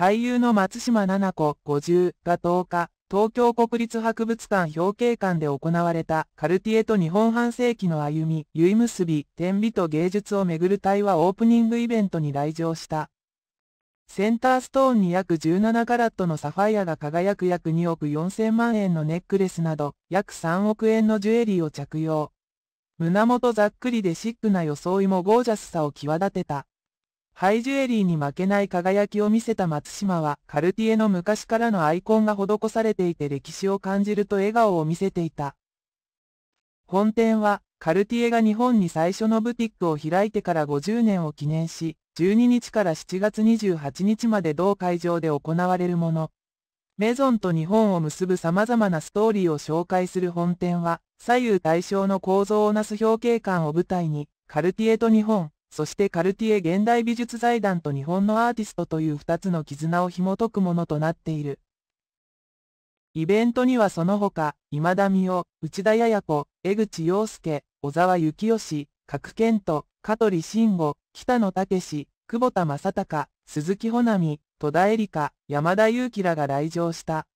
俳優の松島菜々子50が10日、東京国立博物館表敬館で行われたカルティエと日本半世紀の歩み、結結び、天美と芸術をめぐる対話オープニングイベントに来場した。センターストーンに約17カラットのサファイアが輝く約2億4000万円のネックレスなど、約3億円のジュエリーを着用。胸元ざっくりでシックな装いもゴージャスさを際立てた。ハイジュエリーに負けない輝きを見せた松島は、カルティエの昔からのアイコンが施されていて歴史を感じると笑顔を見せていた。本店は、カルティエが日本に最初のブティックを開いてから50年を記念し、12日から7月28日まで同会場で行われるもの。メゾンと日本を結ぶ様々なストーリーを紹介する本店は、左右対称の構造をなす表景館を舞台に、カルティエと日本、そしてカルティエ現代美術財団と日本のアーティストという2つの絆を紐解くものとなっている。イベントにはその他、今田美代、内田也子、江口洋介、小沢幸義、角健人、香取慎吾、北野武久保田正孝、鈴木穂波、戸田恵梨香、山田裕樹らが来場した。